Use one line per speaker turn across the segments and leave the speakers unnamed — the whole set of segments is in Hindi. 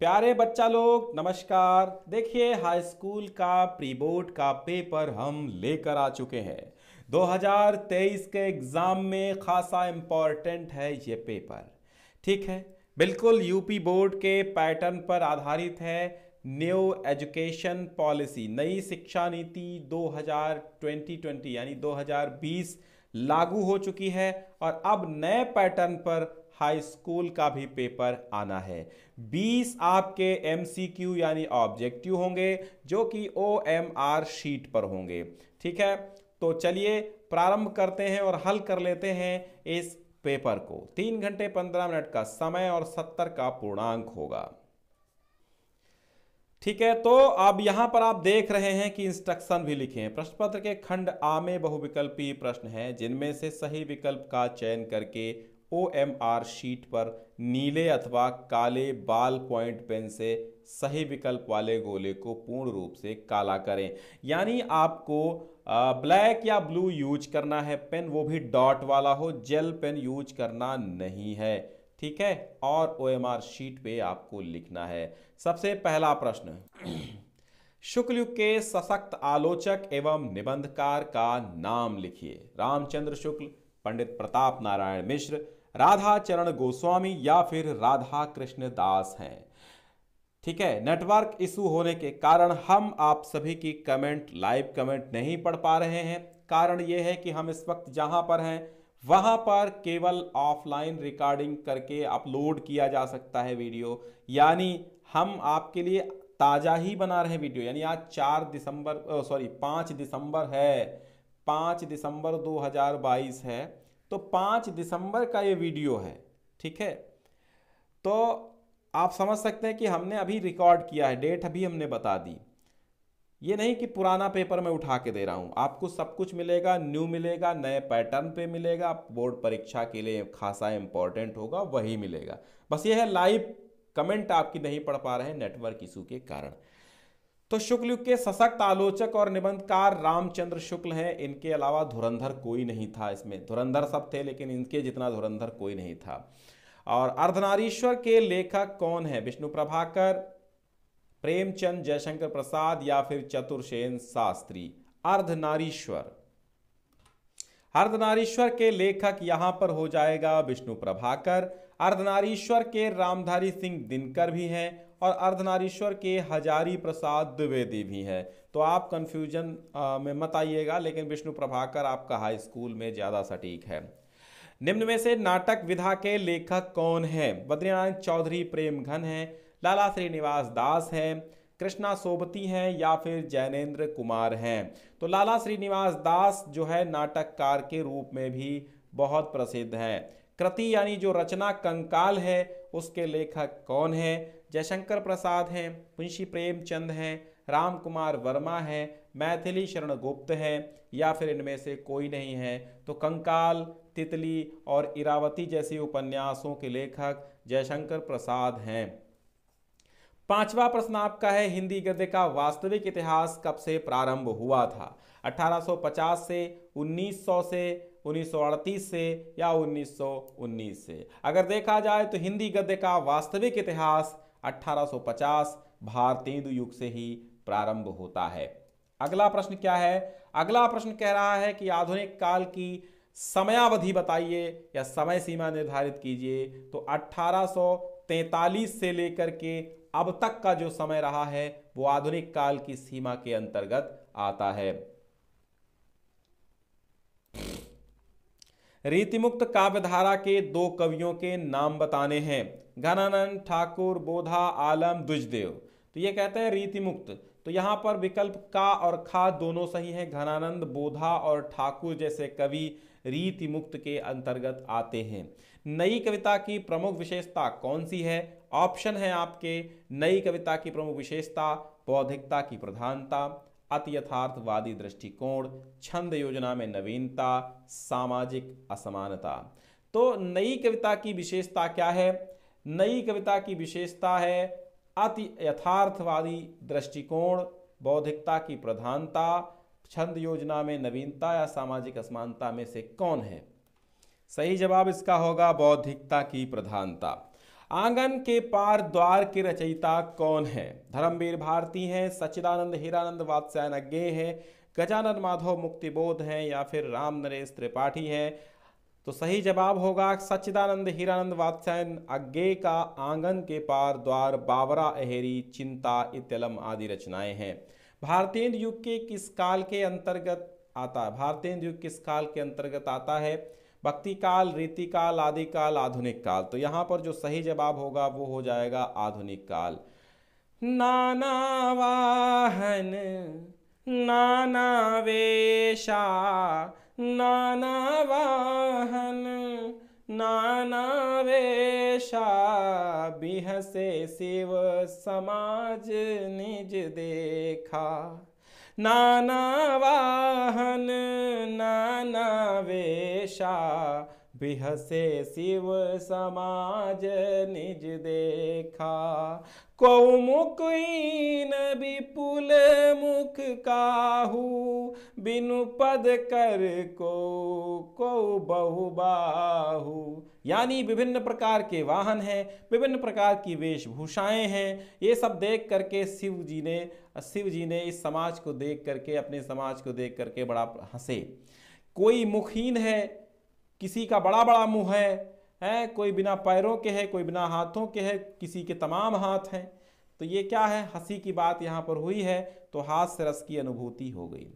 प्यारे बच्चा लोग नमस्कार देखिए हाई स्कूल का प्री बोर्ड का पेपर हम लेकर आ चुके हैं 2023 के एग्ज़ाम में खासा इम्पॉर्टेंट है ये पेपर ठीक है बिल्कुल यूपी बोर्ड के पैटर्न पर आधारित है न्यू एजुकेशन पॉलिसी नई शिक्षा नीति 2020 यानी 2020 लागू हो चुकी है और अब नए पैटर्न पर हाई स्कूल का भी पेपर आना है 20 आपके एम यानी ऑब्जेक्टिव होंगे जो कि ओ एम आर शीट पर होंगे ठीक है तो चलिए प्रारंभ करते हैं और हल कर लेते हैं इस पेपर को तीन घंटे पंद्रह मिनट का समय और सत्तर का पूर्णांक होगा ठीक है तो अब यहां पर आप देख रहे हैं कि इंस्ट्रक्शन भी लिखे हैं प्रश्न पत्र के खंड आमे बहुविकल्पी प्रश्न हैं जिनमें से सही विकल्प का चयन करके ओ एम आर शीट पर नीले अथवा काले बाल पॉइंट पेन से सही विकल्प वाले गोले को पूर्ण रूप से काला करें यानी आपको ब्लैक या ब्लू यूज करना है पेन वो भी डॉट वाला हो जेल पेन यूज करना नहीं है ठीक है और ओ एम आर शीट पे आपको लिखना है सबसे पहला प्रश्न शुक्ल युग के सशक्त आलोचक एवं निबंधकार का नाम लिखिए रामचंद्र शुक्ल पंडित प्रताप नारायण मिश्र राधा चरण गोस्वामी या फिर राधा कृष्ण दास हैं ठीक है नेटवर्क इशू होने के कारण हम आप सभी की कमेंट लाइव कमेंट नहीं पढ़ पा रहे हैं कारण यह है कि हम इस वक्त जहां पर हैं वहां पर केवल ऑफलाइन रिकॉर्डिंग करके अपलोड किया जा सकता है वीडियो यानी हम आपके लिए ताज़ा ही बना रहे हैं वीडियो यानी आज चार दिसंबर सॉरी पांच दिसंबर है पांच दिसंबर 2022 है तो पाँच दिसंबर का ये वीडियो है ठीक है तो आप समझ सकते हैं कि हमने अभी रिकॉर्ड किया है डेट अभी हमने बता दी ये नहीं कि पुराना पेपर मैं उठा के दे रहा हूँ आपको सब कुछ मिलेगा न्यू मिलेगा नए पैटर्न पे मिलेगा बोर्ड परीक्षा के लिए खासा इंपॉर्टेंट होगा वही मिलेगा बस ये है लाइव कमेंट आपकी नहीं पढ़ पा रहे हैं नेटवर्क इशू के कारण तो शुक्ल युग के सशक्त आलोचक और निबंधकार रामचंद्र शुक्ल हैं इनके अलावा धुरंधर कोई नहीं था इसमें धुरंधर सब थे लेकिन इनके जितना धुरंधर कोई नहीं था और अर्धनारीश्वर के लेखक कौन है विष्णु प्रभाकर प्रेमचंद जयशंकर प्रसाद या फिर चतुर्सेन शास्त्री अर्धनारीश्वर अर्धनारीश्वर के लेखक यहां पर हो जाएगा विष्णु प्रभाकर अर्धनारीश्वर के रामधारी सिंह दिनकर भी हैं और अर्धनारीश्वर के हजारी प्रसाद द्विवेदी भी हैं तो आप कन्फ्यूजन में मत आइएगा लेकिन विष्णु प्रभाकर आपका हाई स्कूल में ज़्यादा सटीक है निम्न में से नाटक विधा के लेखक कौन हैं बद्रीनारायण चौधरी प्रेम घन हैं लाला श्रीनिवास दास हैं कृष्णा सोबती हैं या फिर जैनेन्द्र कुमार हैं तो लाला श्रीनिवास दास जो है नाटककार के रूप में भी बहुत प्रसिद्ध हैं कृति यानी जो रचना कंकाल है उसके लेखक कौन हैं जयशंकर प्रसाद हैं मुंशी प्रेमचंद हैं राम कुमार वर्मा हैं मैथिली शरण गुप्त हैं या फिर इनमें से कोई नहीं है तो कंकाल तितली और इरावती जैसे उपन्यासों के लेखक जयशंकर प्रसाद हैं पांचवा प्रश्न आपका है हिंदी गद्य का वास्तविक इतिहास कब से प्रारंभ हुआ था 1850 से 1900 से 1938 से या 1919 से अगर देखा जाए तो हिंदी गद्य का वास्तविक इतिहास 1850 भारतेंदु युग से ही प्रारंभ होता है अगला प्रश्न क्या है अगला प्रश्न कह रहा है कि आधुनिक काल की समयावधि बताइए या समय सीमा निर्धारित कीजिए तो 1843 से लेकर के अब तक का जो समय रहा है वो आधुनिक काल की सीमा के अंतर्गत आता है रीतिमुक्त काव्यधारा के दो कवियों के नाम बताने हैं घनानंद ठाकुर बोधा आलम दुजदेव तो ये कहते हैं रीतिमुक्त तो यहाँ पर विकल्प का और खा दोनों सही हैं घनानंद बोधा और ठाकुर जैसे कवि रीति मुक्त के अंतर्गत आते हैं नई कविता की प्रमुख विशेषता कौन सी है ऑप्शन है आपके नई कविता की प्रमुख विशेषता बौद्धिकता की प्रधानता अति यथार्थवादी दृष्टिकोण छंद योजना में नवीनता सामाजिक असमानता तो नई कविता की विशेषता क्या है नई कविता की विशेषता है अति यथार्थवादी दृष्टिकोण बौद्धिकता की प्रधानता छंद योजना में नवीनता या सामाजिक असमानता में से कौन है सही जवाब इसका होगा बौद्धिकता की प्रधानता आंगन के पार द्वार के रचयिता कौन है धर्मवीर भारती हैं सचिदानंद हीरानंद वात्स्यायन अज्ञे हैं गजानन माधव मुक्तिबोध हैं या फिर राम नरेश त्रिपाठी हैं तो सही जवाब होगा सच्चिदानंद हीरानंद वात्स्यायन अज्ञे का आंगन के पार द्वार बावरा अहेरी चिंता इतलम आदि रचनाएं हैं भारतीय युग के किस काल के अंतर्गत आता है भारतीय युग किस काल के अंतर्गत आता है भक्ति काल रीति काल आदि काल आधुनिक काल तो यहाँ पर जो सही जवाब होगा वो हो जाएगा आधुनिक काल नाना वाहन नाना वेशा नाना वाहन नाना वेशा बिहसे शिव समाज निज देखा नाना वाहन नाना वेशा बिहसे शिव समाज निज देखा कौमुकीन विपुल मुख काहू बिनु पद कर को कौ बहुबाहू यानी विभिन्न प्रकार के वाहन हैं विभिन्न प्रकार की वेशभूषाएं हैं ये सब देख करके शिव जी ने शिव जी ने इस समाज को देख करके अपने समाज को देख करके बड़ा हंसे कोई मुखहीन है किसी का बड़ा बड़ा मुँह है है कोई बिना पैरों के है कोई बिना हाथों के है किसी के तमाम हाथ हैं तो ये क्या है हंसी की बात यहाँ पर हुई है तो हाथ से रस की अनुभूति हो गई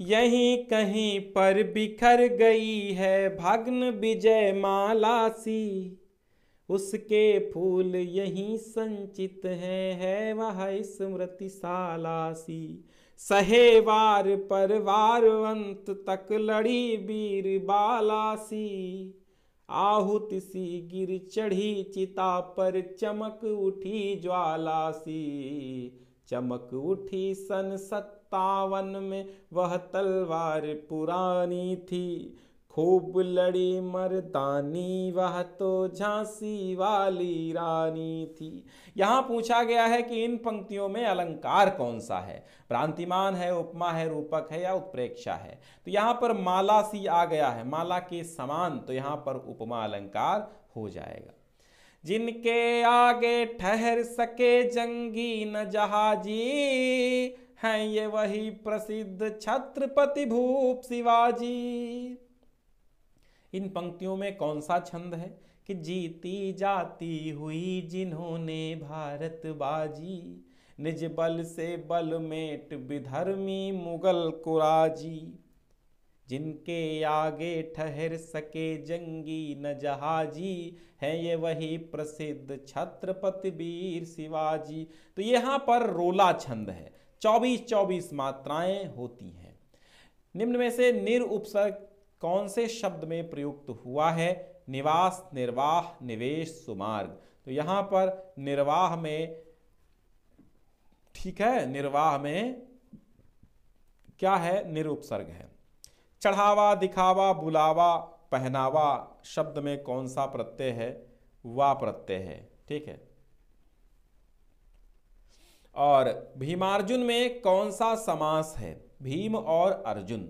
यहीं कहीं पर बिखर गई है भग्न विजय मालासी उसके फूल यहीं संचित हैं है वह स्मृति सालासी सहे वार वार अंत तक लड़ी वीर बालासी आहुत सी गिर चढ़ी चिता पर चमक उठी ज्वालासी चमक उठी सन सत्तावन में वह तलवार पुरानी थी खूब लड़ी मरदानी वह तो झांसी वाली रानी थी यहाँ पूछा गया है कि इन पंक्तियों में अलंकार कौन सा है प्रांतिमान है उपमा है रूपक है या उत्प्रेक्षा है तो यहाँ पर माला सी आ गया है माला के समान तो यहाँ पर उपमा अलंकार हो जाएगा जिनके आगे ठहर सके जंगी न जहाजी हैं ये वही प्रसिद्ध छत्रपति भूप शिवाजी इन पंक्तियों में कौन सा छंद है कि जीती जाती हुई जिन्होंने भारत बाजी निज बल से बल मेट विधर्मी मुगल कुराजी जिनके आगे ठहर सके जंगी न जहाजी है ये वही प्रसिद्ध छत्रपति वीर शिवाजी तो यहाँ पर रोला छंद है चौबीस चौबीस मात्राएं होती हैं निम्न में से निर उपसर्ग कौन से शब्द में प्रयुक्त हुआ है निवास निर्वाह निवेश सुमार्ग तो यहाँ पर निर्वाह में ठीक है निर्वाह में क्या है निरुपसर्ग है चढ़ावा दिखावा बुलावा पहनावा शब्द में कौन सा प्रत्यय है वा प्रत्यय है ठीक है और भीमार्जुन में कौन सा समास है भीम और अर्जुन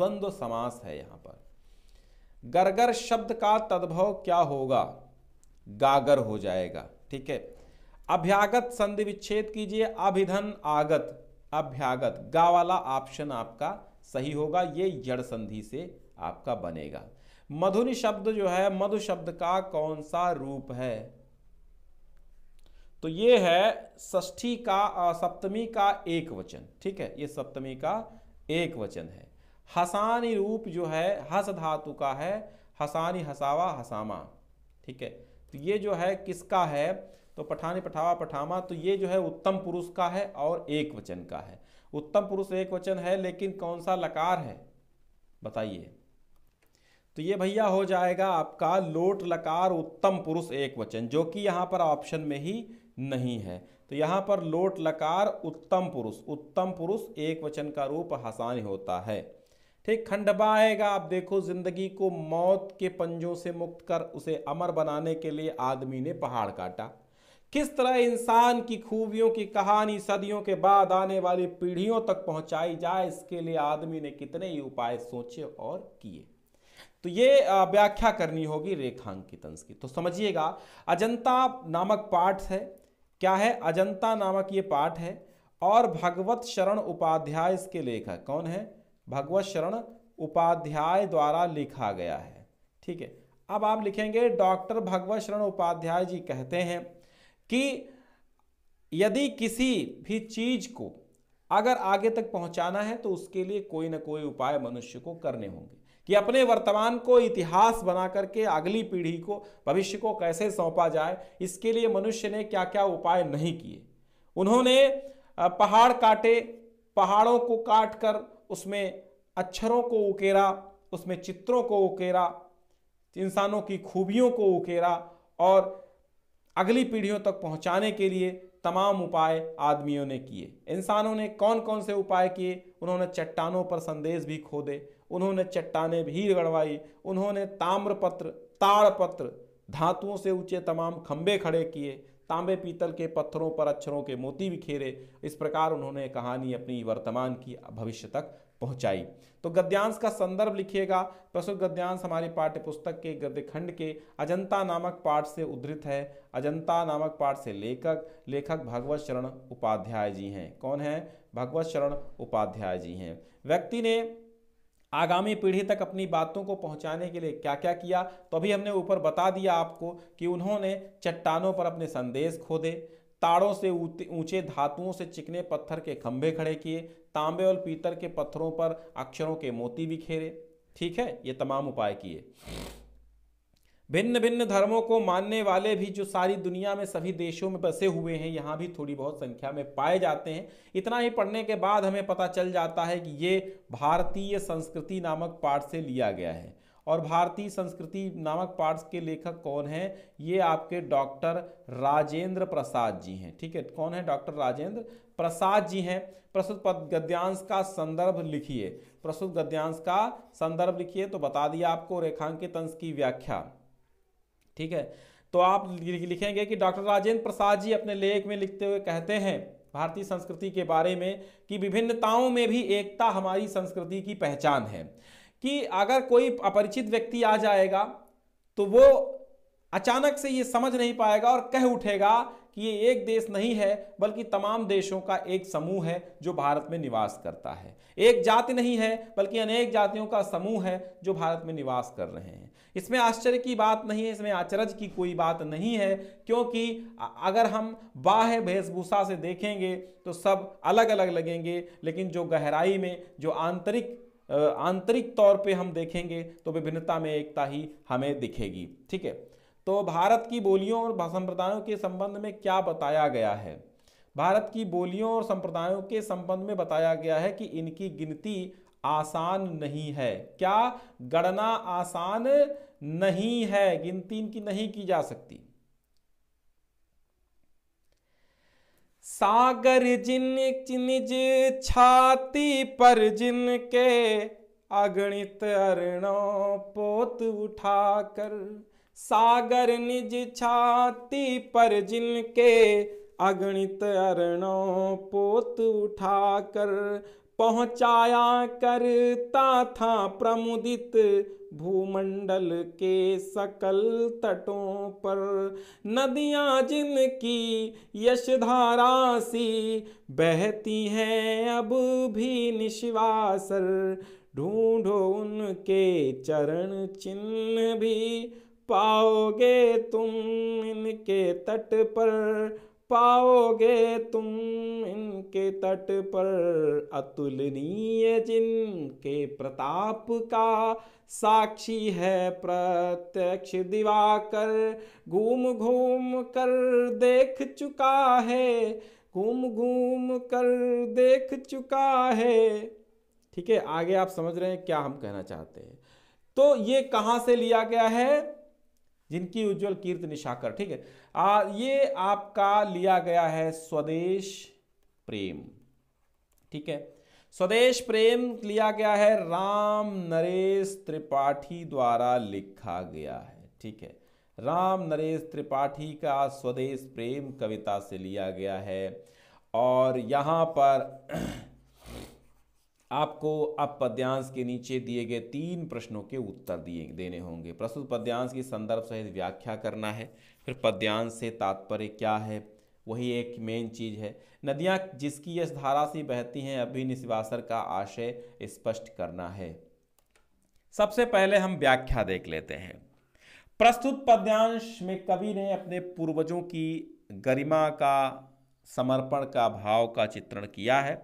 द्वंद्व समास है यहां पर गरगर शब्द का तद्भव क्या होगा गागर हो जाएगा ठीक है अभ्यागत संधि विच्छेद कीजिए अभिधन आगत अभ्यागत गा वाला ऑप्शन आपका सही होगा ये जड़ संधि से आपका बनेगा मधुनि शब्द जो है मधु शब्द का कौन सा रूप है तो ये है ष्ठी का सप्तमी का एक वचन ठीक है ये सप्तमी का एक वचन है हसानी रूप जो है हस धातु का है हसानी हसावा हसामा ठीक है तो ये जो है किसका है तो पठानी पठावा पठामा तो ये जो है उत्तम पुरुष का है और एक वचन का है उत्तम पुरुष एक वचन है लेकिन कौन सा लकार है बताइए तो ये भैया हो जाएगा आपका लोट लकार उत्तम पुरुष एक वचन जो कि यहाँ पर ऑप्शन में ही नहीं है तो यहाँ पर लोट लकार उत्तम पुरुष उत्तम पुरुष एक वचन का रूप हसान होता है ठीक खंडबा आएगा आप देखो जिंदगी को मौत के पंजों से मुक्त कर उसे अमर बनाने के लिए आदमी ने पहाड़ काटा किस तरह इंसान की खूबियों की कहानी सदियों के बाद आने वाली पीढ़ियों तक पहुंचाई जाए इसके लिए आदमी ने कितने ही उपाय सोचे और किए तो ये व्याख्या करनी होगी अंश की तो समझिएगा अजंता नामक पाठ है क्या है अजंता नामक ये पाठ है और भगवत शरण उपाध्याय इसके लेखक कौन है भगवत शरण उपाध्याय द्वारा लिखा गया है ठीक है अब आप लिखेंगे डॉक्टर भगवत शरण उपाध्याय जी कहते हैं कि यदि किसी भी चीज को अगर आगे तक पहुंचाना है तो उसके लिए कोई ना कोई उपाय मनुष्य को करने होंगे कि अपने वर्तमान को इतिहास बना करके अगली पीढ़ी को भविष्य को कैसे सौंपा जाए इसके लिए मनुष्य ने क्या क्या उपाय नहीं किए उन्होंने पहाड़ काटे पहाड़ों को काट कर उसमें अक्षरों को उकेरा उसमें चित्रों को उकेरा इंसानों की खूबियों को उकेरा और अगली पीढ़ियों तक पहुंचाने के लिए तमाम उपाय आदमियों ने किए इंसानों ने कौन कौन से उपाय किए उन्होंने चट्टानों पर संदेश भी खोदे उन्होंने चट्टाने भी गड़वाई उन्होंने ताम्रपत्र ताड़पत्र धातुओं से ऊंचे तमाम खम्भे खड़े किए तांबे पीतल के पत्थरों पर अक्षरों के मोती भी खेरे इस प्रकार उन्होंने कहानी अपनी वर्तमान की भविष्य तक पहुंचाई तो गद्यांश का संदर्भ लिखिएगा प्रस्तुत गद्यांश हमारी पाठ्य पुस्तक के गद्यखंड के अजंता नामक पाठ से उद्धृत है अजंता नामक पाठ से लेखक लेखक भगवत शरण उपाध्याय जी हैं कौन है भगवत शरण उपाध्याय जी हैं व्यक्ति ने आगामी पीढ़ी तक अपनी बातों को पहुंचाने के लिए क्या क्या किया तो अभी हमने ऊपर बता दिया आपको कि उन्होंने चट्टानों पर अपने संदेश खोदे ताड़ों से ऊंचे धातुओं से चिकने पत्थर के खंभे खड़े किए तांबे और पीतल के पत्थरों पर अक्षरों के मोती बिखेरे ठीक है ये तमाम उपाय किए भिन्न भिन्न धर्मों को मानने वाले भी जो सारी दुनिया में सभी देशों में बसे हुए हैं यहाँ भी थोड़ी बहुत संख्या में पाए जाते हैं इतना ही पढ़ने के बाद हमें पता चल जाता है कि ये भारतीय संस्कृति नामक पाठ से लिया गया है और भारतीय संस्कृति नामक पार्ट्स के लेखक कौन हैं ये आपके डॉक्टर राजेंद्र प्रसाद जी हैं ठीक है कौन है डॉक्टर राजेंद्र प्रसाद जी हैं प्रस्तुत पद गद्यांश का संदर्भ लिखिए प्रस्तुत गद्यांश का संदर्भ लिखिए तो बता दिया आपको रेखांकित अंश की व्याख्या ठीक है तो आप लिखेंगे कि डॉक्टर राजेंद्र प्रसाद जी अपने लेख में लिखते हुए कहते हैं भारतीय संस्कृति के बारे में कि विभिन्नताओं में भी एकता हमारी संस्कृति की पहचान है कि अगर कोई अपरिचित व्यक्ति आ जाएगा तो वो अचानक से ये समझ नहीं पाएगा और कह उठेगा कि ये एक देश नहीं है बल्कि तमाम देशों का एक समूह है जो भारत में निवास करता है एक जाति नहीं है बल्कि अनेक जातियों का समूह है जो भारत में निवास कर रहे हैं इसमें आश्चर्य की बात नहीं है इसमें आचरज की कोई बात नहीं है क्योंकि अगर हम बाह्य वेशभूषा से देखेंगे तो सब अलग अलग लगेंगे लेकिन जो गहराई में जो आंतरिक आंतरिक तौर पे हम देखेंगे तो विभिन्नता में एकता ही हमें दिखेगी ठीक है तो भारत की बोलियों और संप्रदायों के संबंध में क्या बताया गया है भारत की बोलियों और संप्रदायों के संबंध में बताया गया है कि इनकी गिनती आसान नहीं है क्या गणना आसान नहीं है गिनती इनकी नहीं की जा सकती सागर जिन निज छाती पर जिनके अगणित अरणों पोत उठाकर सागर निज छाती पर जिनके अगणित अरणों पोत उठाकर पहुँचाया करता था प्रमुदित भूमंडल के सकल तटों पर नदियाँ जिनकी यशधारा सी बहती हैं अब भी निश्वासर ढूंढो उनके चरण चिन्ह भी पाओगे तुम इनके तट पर पाओगे तुम इनके तट पर अतुलनीय जिनके प्रताप का साक्षी है प्रत्यक्ष दिवाकर घूम घूम कर देख चुका है घूम घूम कर देख चुका है ठीक है आगे आप समझ रहे हैं क्या हम कहना चाहते हैं तो ये कहाँ से लिया गया है जिनकी उज्जवल कीर्ति निशाकर ठीक है आ, ये आपका लिया गया है स्वदेश प्रेम ठीक है स्वदेश प्रेम लिया गया है राम नरेश त्रिपाठी द्वारा लिखा गया है ठीक है राम नरेश त्रिपाठी का स्वदेश प्रेम कविता से लिया गया है और यहाँ पर आपको अब पद्यांश के नीचे दिए गए तीन प्रश्नों के उत्तर दिए देने होंगे प्रस्तुत पद्यांश की संदर्भ सहित व्याख्या करना है फिर पद्यांश से तात्पर्य क्या है वही एक मेन चीज़ है नदियाँ जिसकी यश धारा से बहती हैं अभी निस्वासर का आशय स्पष्ट करना है सबसे पहले हम व्याख्या देख लेते हैं प्रस्तुत पद्यांश में कवि ने अपने पूर्वजों की गरिमा का समर्पण का भाव का चित्रण किया है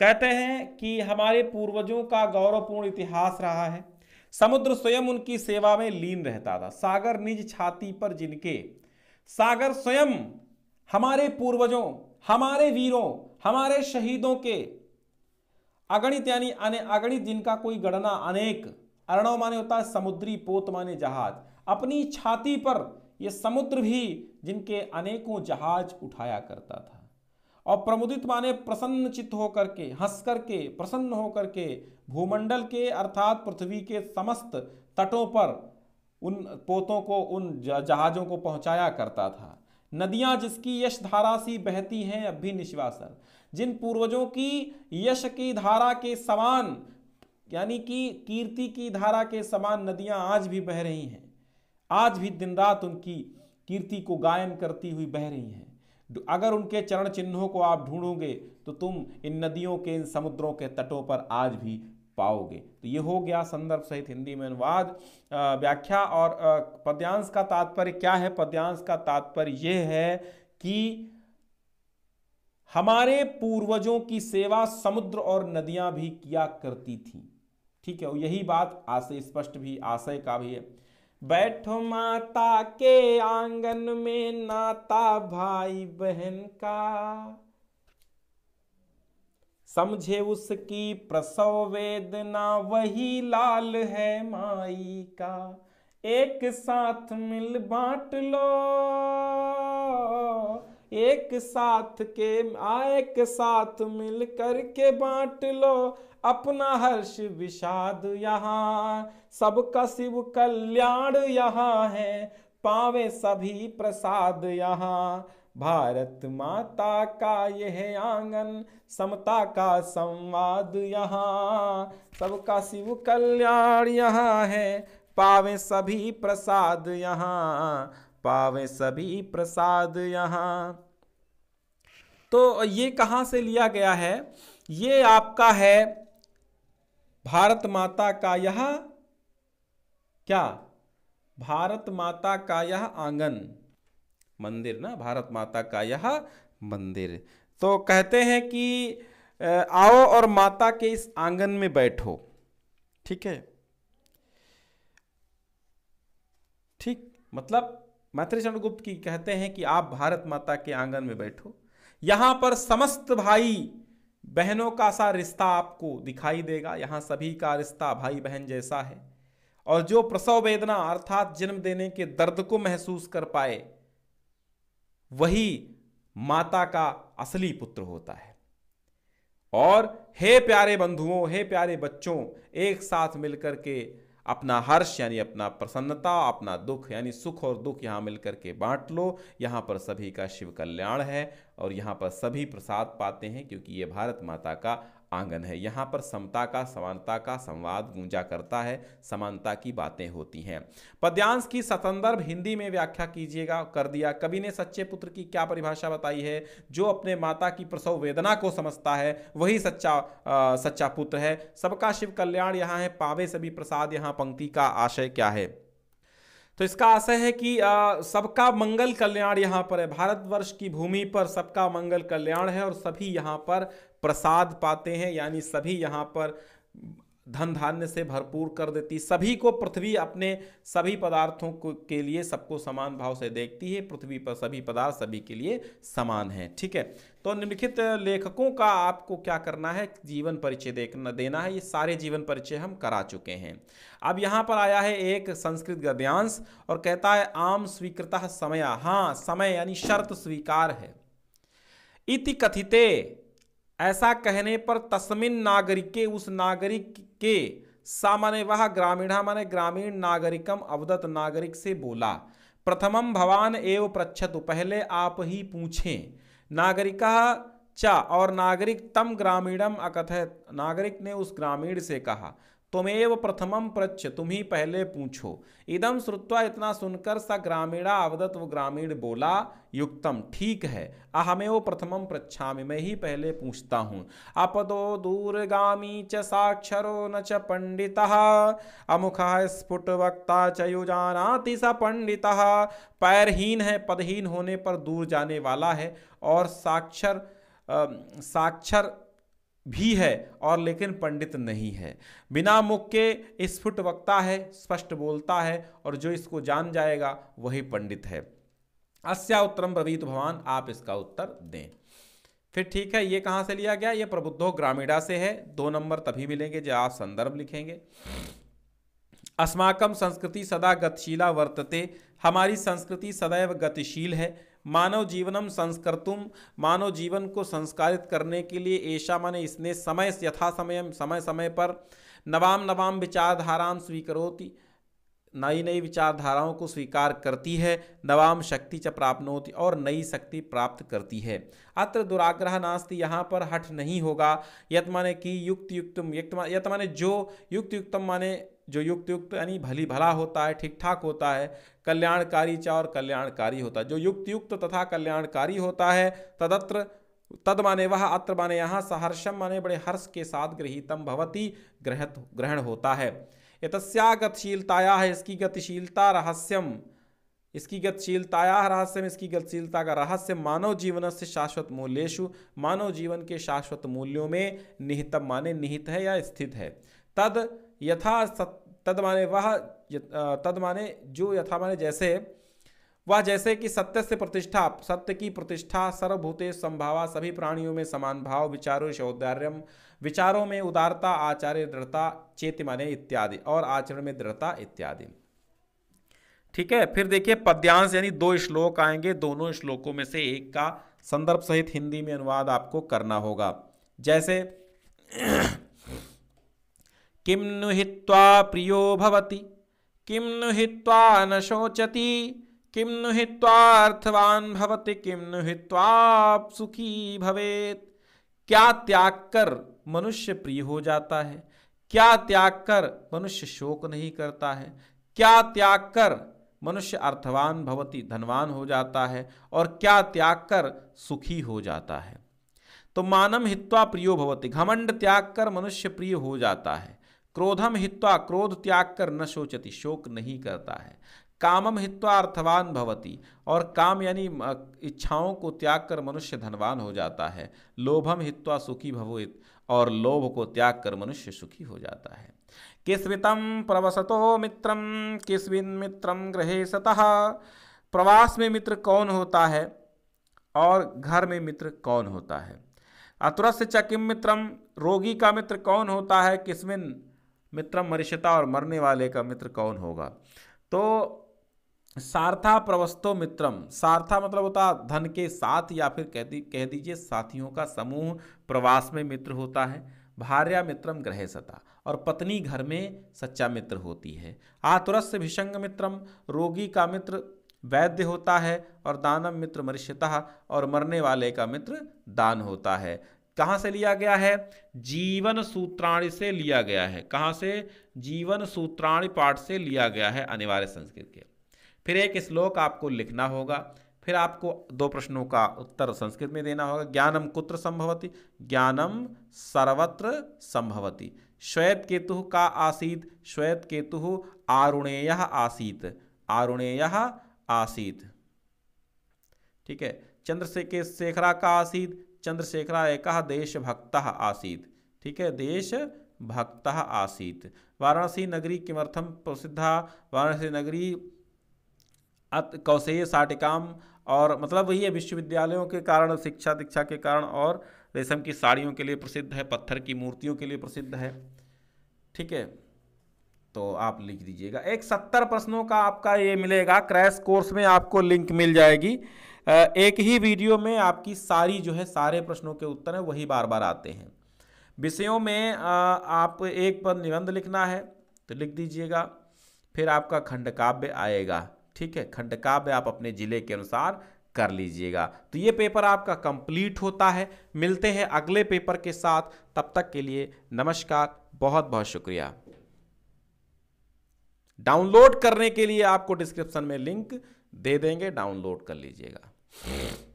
कहते हैं कि हमारे पूर्वजों का गौरवपूर्ण इतिहास रहा है समुद्र स्वयं उनकी सेवा में लीन रहता था सागर निज छाती पर जिनके सागर स्वयं हमारे पूर्वजों हमारे वीरों हमारे शहीदों के अगणित यानी अगणित जिनका कोई गणना अनेक अरणव माने होता है समुद्री पोत माने जहाज अपनी छाती पर ये समुद्र भी जिनके अनेकों जहाज उठाया करता था और प्रमुदित माने प्रसन्न चित्त होकर के हंस करके प्रसन्न होकर के भूमंडल के अर्थात पृथ्वी के समस्त तटों पर उन पोतों को उन जहाज़ों को पहुंचाया करता था नदियां जिसकी यश धारा सी बहती हैं अब भी निश्वासर जिन पूर्वजों की यश की धारा के समान यानी कि कीर्ति की धारा के समान नदियां आज भी बह रही हैं आज भी दिन रात उनकी कीर्ति को गायन करती हुई बह रही हैं अगर उनके चरण चिन्हों को आप ढूंढोगे तो तुम इन नदियों के इन समुद्रों के तटों पर आज भी पाओगे तो ये हो गया संदर्भ सहित हिंदी में अनुवाद व्याख्या और पद्यांश का तात्पर्य क्या है पद्यांश का तात्पर्य यह है कि हमारे पूर्वजों की सेवा समुद्र और नदियां भी किया करती थी ठीक है और यही बात आशय स्पष्ट भी आशय का भी है बैठो माता के आंगन में नाता भाई बहन का समझे उसकी प्रसव वेदना वही लाल है माई का एक साथ मिल बांट लो एक साथ के एक साथ मिल कर के बांट लो अपना हर्ष विषाद यहाँ सबका शिव कल्याण यहाँ है पावे सभी प्रसाद यहाँ भारत माता का यह आंगन समता का संवाद यहाँ सबका शिव कल्याण यहाँ है पावे सभी प्रसाद यहाँ पावे सभी प्रसाद यहाँ तो ये कहाँ से लिया गया है ये आपका है भारत माता का यह क्या भारत माता का यह आंगन मंदिर ना भारत माता का यह मंदिर तो कहते हैं कि आओ और माता के इस आंगन में बैठो ठीक है ठीक मतलब मातृ गुप्त की कहते हैं कि आप भारत माता के आंगन में बैठो यहां पर समस्त भाई बहनों का सा रिश्ता आपको दिखाई देगा यहां सभी का रिश्ता भाई बहन जैसा है और जो प्रसव वेदना अर्थात जन्म देने के दर्द को महसूस कर पाए वही माता का असली पुत्र होता है और हे प्यारे बंधुओं हे प्यारे बच्चों एक साथ मिलकर के अपना हर्ष यानी अपना प्रसन्नता अपना दुख यानी सुख और दुख यहाँ मिल करके बांट लो यहाँ पर सभी का शिव कल्याण है और यहाँ पर सभी प्रसाद पाते हैं क्योंकि ये भारत माता का आंगन है यहाँ पर समता का समानता का संवाद गूंजा करता है समानता की बातें होती हैं पद्यांश की सतंदर्भ हिंदी में व्याख्या कीजिएगा कर दिया कवि ने सच्चे पुत्र की क्या परिभाषा बताई है जो अपने माता की प्रसव वेदना को समझता है वही सच्चा आ, सच्चा पुत्र है सबका शिव कल्याण यहाँ है पावे सभी प्रसाद यहाँ पंक्ति का आशय क्या है तो इसका आशय है कि सबका मंगल कल्याण यहाँ पर है भारतवर्ष की भूमि पर सबका मंगल कल्याण है और सभी यहाँ पर प्रसाद पाते हैं यानी सभी यहाँ पर धन धान्य से भरपूर कर देती सभी को पृथ्वी अपने सभी पदार्थों को के लिए सबको समान भाव से देखती है पृथ्वी पर सभी पदार्थ सभी के लिए समान है ठीक है तो निम्नलिखित लेखकों का आपको क्या करना है जीवन परिचय देखना देना है ये सारे जीवन परिचय हम करा चुके हैं अब यहाँ पर आया है एक संस्कृत गद्यांश और कहता है आम स्वीकृत समय हाँ समय यानी शर्त स्वीकार है इति कथिते ऐसा कहने पर तस्मिन नागरिक के उस नागरिक के सामान्य वह ग्रामीण माने ग्रामीण नागरिकम अवदत नागरिक से बोला प्रथमम भवान एव पृछतु पहले आप ही पूछें नागरिक चा और नागरिक तम ग्रामीणम अकथ नागरिक ने उस ग्रामीण से कहा तुमेव प्रथम प्रच्छ तुम ही पहले पूछो इदम श्रुत्वा इतना सुनकर सा ग्रामीणा अवदत व ग्रामीण बोला युक्तम ठीक है अहमे वो प्रथमम प्रच्छामि मैं ही पहले पूछता हूँ अपदो दूरगामी च साक्षरो न च पंडित अमुख स्फुट वक्ता च युजानाति स पंडित पैरहीन है पदहीन होने पर दूर जाने वाला है और साक्षर आ, साक्षर भी है और लेकिन पंडित नहीं है बिना मुख के स्फुट वक्ता है स्पष्ट बोलता है और जो इसको जान जाएगा वही पंडित है अस्या उत्तरम ब्रवीत भवान आप इसका उत्तर दें फिर ठीक है ये कहाँ से लिया गया ये प्रबुद्धो ग्रामीणा से है दो नंबर तभी मिलेंगे जब आप संदर्भ लिखेंगे अस्माकम संस्कृति सदा गतिशीला वर्तते हमारी संस्कृति सदैव गतिशील है मानव जीवनम संस्कर्तुम मानव जीवन को संस्कारित करने के लिए ऐसा माने इसने समय यथा समय समय समय पर नवाम नवाम विचारधारा स्वीकरोति नई नई विचारधाराओं को स्वीकार करती है नवाम शक्ति च प्राप्त और नई शक्ति प्राप्त करती है अत्र दुराग्रह नास्ति यहाँ पर हठ नहीं होगा यत माने कि युक्त युक्तम यत माने जो युक्त युक्तम माने जो युक्त युक्त यानी भली भला होता है ठीक ठाक होता है कल्याणकारी चा और कल्याणकारी होता है जो युक्त युक्त तथा कल्याणकारी होता है तदत्र तद माने वह अत्र माने यहाँ सहर्षम माने बड़े हर्ष के साथ गृहीतम भवती ग्रहत ग्रहण होता है यतस्या गतिशीलताया है इसकी गतिशीलता रहस्यम इसकी गतिशीलताया रहस्यम इसकी गतिशीलता का रहस्य मानव जीवन से शाश्वत मूल्येशु मानव जीवन के शाश्वत मूल्यों में निहित माने निहित है या स्थित है तद यथा तद माने वह तद माने जो यथा माने जैसे वह जैसे कि सत्य से प्रतिष्ठा सत्य की प्रतिष्ठा सर्वभूते संभावा सभी प्राणियों में समान भाव विचारों शौदार्यम विचारों में उदारता आचार्य दृढ़ता चेतमाने इत्यादि और आचरण में दृढ़ता इत्यादि ठीक है फिर देखिए पद्यांश यानी दो श्लोक आएंगे दोनों श्लोकों में से एक का संदर्भ सहित हिंदी में अनुवाद आपको करना होगा जैसे किम नु हित्वा प्रियो भवती किम नु हित्वा न शोचती किम नु अर्थवान भवति किम नु सुखी भवेत क्या त्याग कर मनुष्य प्रिय हो जाता है क्या त्याग कर मनुष्य शोक नहीं करता है क्या त्याग कर मनुष्य अर्थवान भवती धनवान हो जाता है और क्या त्याग कर सुखी हो जाता है तो मानम हित्वा प्रियो भवती घमंड त्याग कर मनुष्य प्रिय हो जाता है क्रोधम हित्वा क्रोध त्याग कर न सोचती शोक नहीं करता है कामम हित्वा अर्थवान भवती और काम यानी इच्छाओं को त्याग कर मनुष्य धनवान हो जाता है लोभम हित्वा सुखी भवित और लोभ को त्याग कर मनुष्य सुखी हो जाता है किस्वितम प्रवसतो मित्रम किस्विन मित्रम ग्रहे सतः प्रवास में मित्र कौन होता है और घर में मित्र कौन होता है अतुरस्य चकिम मित्रम रोगी का मित्र कौन होता है किस्मिन मित्रम मरिषता और मरने वाले का मित्र कौन होगा तो सार्था प्रवस्तो मित्रम सार्था मतलब होता धन के साथ या फिर कह दी कह दीजिए साथियों का समूह प्रवास में मित्र होता है भार्या मित्रम ग्रह सता और पत्नी घर में सच्चा मित्र होती है आतुरस्य भिषंग मित्रम रोगी का मित्र वैद्य होता है और दानम मित्र मरिष्यता और मरने वाले का मित्र दान होता है कहाँ से लिया गया है जीवन सूत्राणी से लिया गया है कहाँ से जीवन सूत्राणी पाठ से लिया गया है अनिवार्य संस्कृत के फिर एक श्लोक आपको लिखना होगा फिर आपको दो प्रश्नों का उत्तर संस्कृत में देना होगा ज्ञानम कुत्र संभवती ज्ञानम सर्वत्र संभवती श्वेत केतु का आसीत श्वेत केतु आरुणेय आसीत आरुणेय आसीत ठीक है चंद्रशेखे शेखरा का आसीत चंद्रशेखरा एक देश भक्त आसीत ठीक है देश भक्त आसीत वाराणसी नगरी किमर्थम प्रसिद्धा वाराणसी नगरी कौशेय साटिकाम और मतलब वही है विश्वविद्यालयों के कारण शिक्षा दीक्षा के कारण और रेशम की साड़ियों के लिए प्रसिद्ध है पत्थर की मूर्तियों के लिए प्रसिद्ध है ठीक है तो आप लिख दीजिएगा एक सत्तर प्रश्नों का आपका ये मिलेगा क्रैश कोर्स में आपको लिंक मिल जाएगी एक ही वीडियो में आपकी सारी जो है सारे प्रश्नों के उत्तर हैं वही बार बार आते हैं विषयों में आप एक पर निबंध लिखना है तो लिख दीजिएगा फिर आपका खंडकाव्य आएगा ठीक है खंड काव्य आप अपने ज़िले के अनुसार कर लीजिएगा तो ये पेपर आपका कंप्लीट होता है मिलते हैं अगले पेपर के साथ तब तक के लिए नमस्कार बहुत बहुत शुक्रिया डाउनलोड करने के लिए आपको डिस्क्रिप्शन में लिंक दे देंगे डाउनलोड कर लीजिएगा